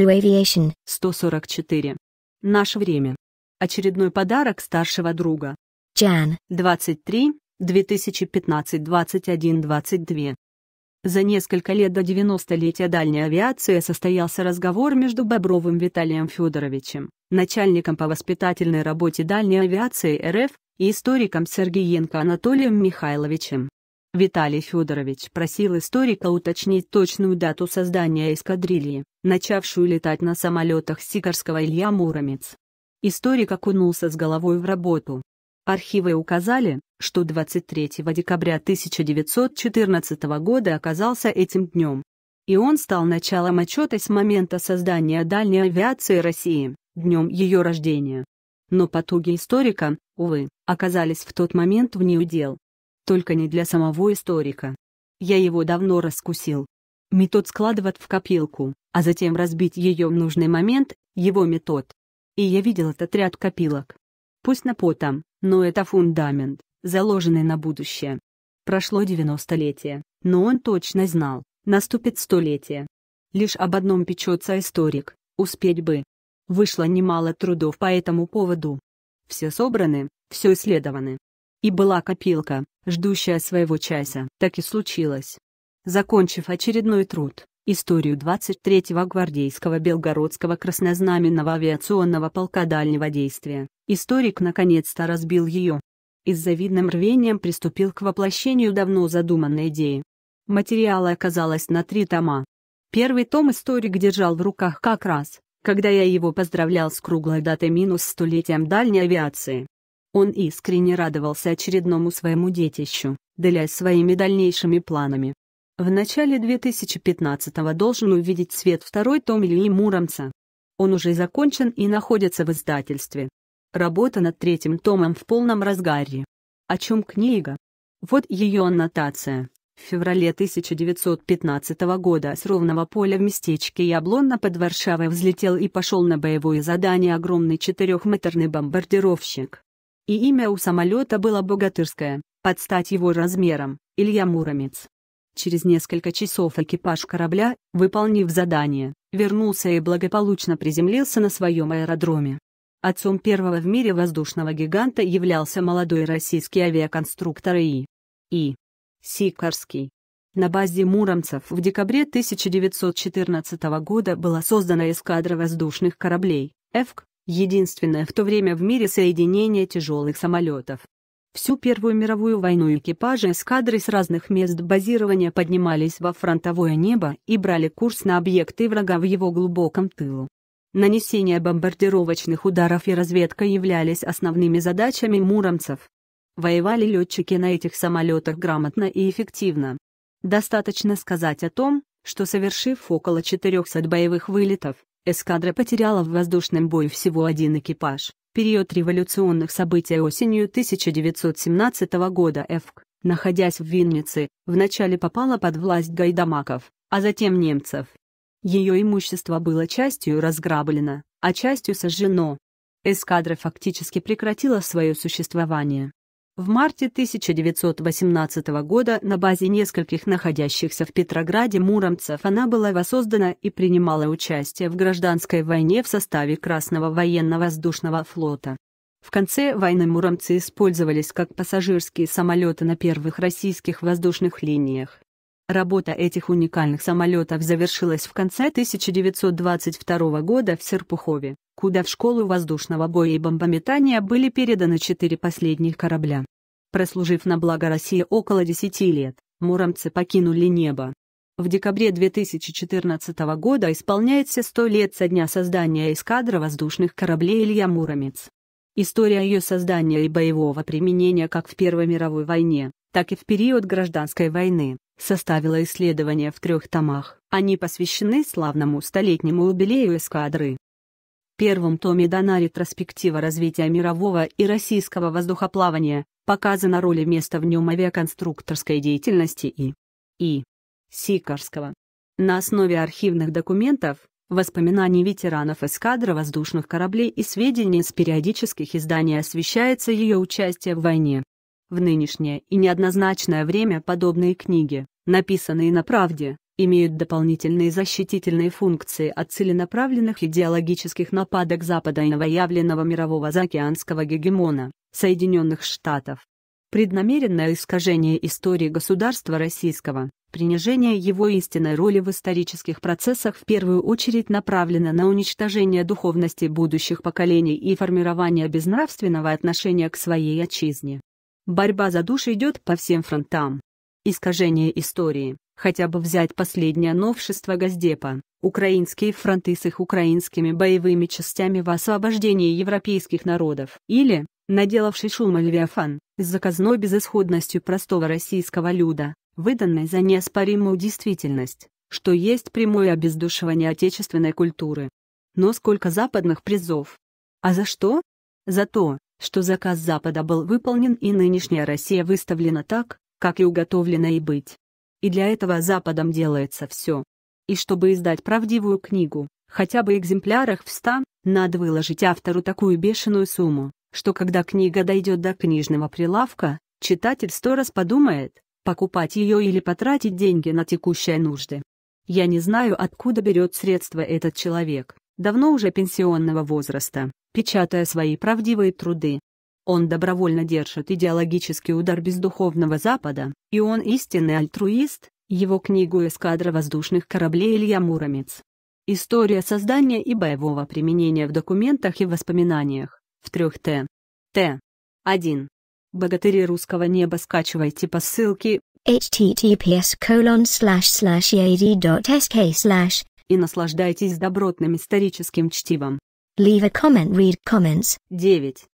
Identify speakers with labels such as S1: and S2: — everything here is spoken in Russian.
S1: Blue Aviation 144. Наше время. Очередной подарок старшего друга. Jan 23, 2015-21-22. За несколько лет до 90-летия дальней авиации состоялся разговор между Бобровым Виталием Федоровичем, начальником по воспитательной работе дальней авиации РФ, и историком Сергеенко Анатолием Михайловичем. Виталий Федорович просил историка уточнить точную дату создания эскадрильи начавшую летать на самолетах Сикорского Илья Муромец. Историк окунулся с головой в работу. Архивы указали, что 23 декабря 1914 года оказался этим днем. И он стал началом отчета с момента создания дальней авиации России, днем ее рождения. Но потуги историка, увы, оказались в тот момент вне удел. Только не для самого историка. Я его давно раскусил метод складывать в копилку, а затем разбить ее в нужный момент, его метод. И я видел этот ряд копилок. Пусть на потом, но это фундамент, заложенный на будущее. Прошло 90-летие, но он точно знал, наступит столетие. Лишь об одном печется историк, успеть бы. Вышло немало трудов по этому поводу. Все собраны, все исследованы. И была копилка, ждущая своего часа. Так и случилось закончив очередной труд «Историю 23-го гвардейского Белгородского краснознаменного авиационного полка дальнего действия», историк наконец-то разбил ее. И с завидным рвением приступил к воплощению давно задуманной идеи. Материала оказалось на три тома. Первый том историк держал в руках как раз, когда я его поздравлял с круглой датой минус столетием дальней авиации. Он искренне радовался очередному своему детищу, делясь своими дальнейшими планами. В начале 2015-го должен увидеть свет второй том Ильи Муромца. Он уже закончен и находится в издательстве. Работа над третьим томом в полном разгаре. О чем книга? Вот ее аннотация. В феврале 1915 года с ровного поля в местечке Яблонна под Варшавой взлетел и пошел на боевое задание огромный четырехметрный бомбардировщик. И имя у самолета было богатырское, под стать его размером, Илья Муромец. Через несколько часов экипаж корабля, выполнив задание, вернулся и благополучно приземлился на своем аэродроме. Отцом первого в мире воздушного гиганта являлся молодой российский авиаконструктор И. И. Сикорский. На базе Муромцев в декабре 1914 года была создана эскадра воздушных кораблей, ФК, единственное в то время в мире соединение тяжелых самолетов. Всю Первую мировую войну экипажи эскадры с разных мест базирования поднимались во фронтовое небо и брали курс на объекты врага в его глубоком тылу. Нанесение бомбардировочных ударов и разведка являлись основными задачами муромцев. Воевали летчики на этих самолетах грамотно и эффективно. Достаточно сказать о том, что совершив около 400 боевых вылетов, эскадра потеряла в воздушном бою всего один экипаж период революционных событий осенью 1917 года ФК, находясь в Виннице, вначале попала под власть гайдамаков, а затем немцев. Ее имущество было частью разграблено, а частью сожжено. Эскадра фактически прекратила свое существование. В марте 1918 года на базе нескольких находящихся в Петрограде муромцев она была воссоздана и принимала участие в гражданской войне в составе Красного военно-воздушного флота. В конце войны муромцы использовались как пассажирские самолеты на первых российских воздушных линиях. Работа этих уникальных самолетов завершилась в конце 1922 года в Серпухове, куда в школу воздушного боя и бомбометания были переданы четыре последних корабля. Прослужив на благо России около 10 лет, муромцы покинули небо. В декабре 2014 года исполняется 100 лет со дня создания эскадры воздушных кораблей Илья Муромец. История ее создания и боевого применения как в Первой мировой войне, так и в период гражданской войны, составила исследование в трех томах. Они посвящены славному столетнему юбилею эскадры. В первом томе дана ретроспектива развития мирового и российского воздухоплавания, показана роль и место в нем авиаконструкторской деятельности и И. Сикорского. На основе архивных документов, воспоминаний ветеранов эскадры воздушных кораблей и сведений с периодических изданий освещается ее участие в войне. В нынешнее и неоднозначное время подобные книги, написанные на правде, имеют дополнительные защитительные функции от целенаправленных идеологических нападок Запада и новоявленного мирового заокеанского гегемона, Соединенных Штатов. Преднамеренное искажение истории государства российского, принижение его истинной роли в исторических процессах в первую очередь направлено на уничтожение духовности будущих поколений и формирование безнравственного отношения к своей отчизне. Борьба за души идет по всем фронтам искажение истории, хотя бы взять последнее новшество Газдепа, украинские фронты с их украинскими боевыми частями в освобождении европейских народов, или, наделавший шума Левиафан, с заказной безысходностью простого российского люда, выданной за неоспоримую действительность, что есть прямое обездушивание отечественной культуры. Но сколько западных призов? А за что? За то, что заказ Запада был выполнен и нынешняя Россия выставлена так, как и уготовлено и быть. И для этого Западом делается все. И чтобы издать правдивую книгу, хотя бы экземплярах в ста, надо выложить автору такую бешеную сумму, что когда книга дойдет до книжного прилавка, читатель сто раз подумает, покупать ее или потратить деньги на текущие нужды. Я не знаю, откуда берет средства этот человек, давно уже пенсионного возраста, печатая свои правдивые труды, он добровольно держит идеологический удар бездуховного Запада, и он истинный альтруист, его книгу «Эскадра воздушных кораблей» Илья Муромец. История создания и боевого применения в документах и воспоминаниях, в трех т Т. 1. Богатыри русского неба скачивайте по ссылке https colon slash slash ad.sk slash и наслаждайтесь добротным историческим чтивом. Leave a comment, read comments. 9.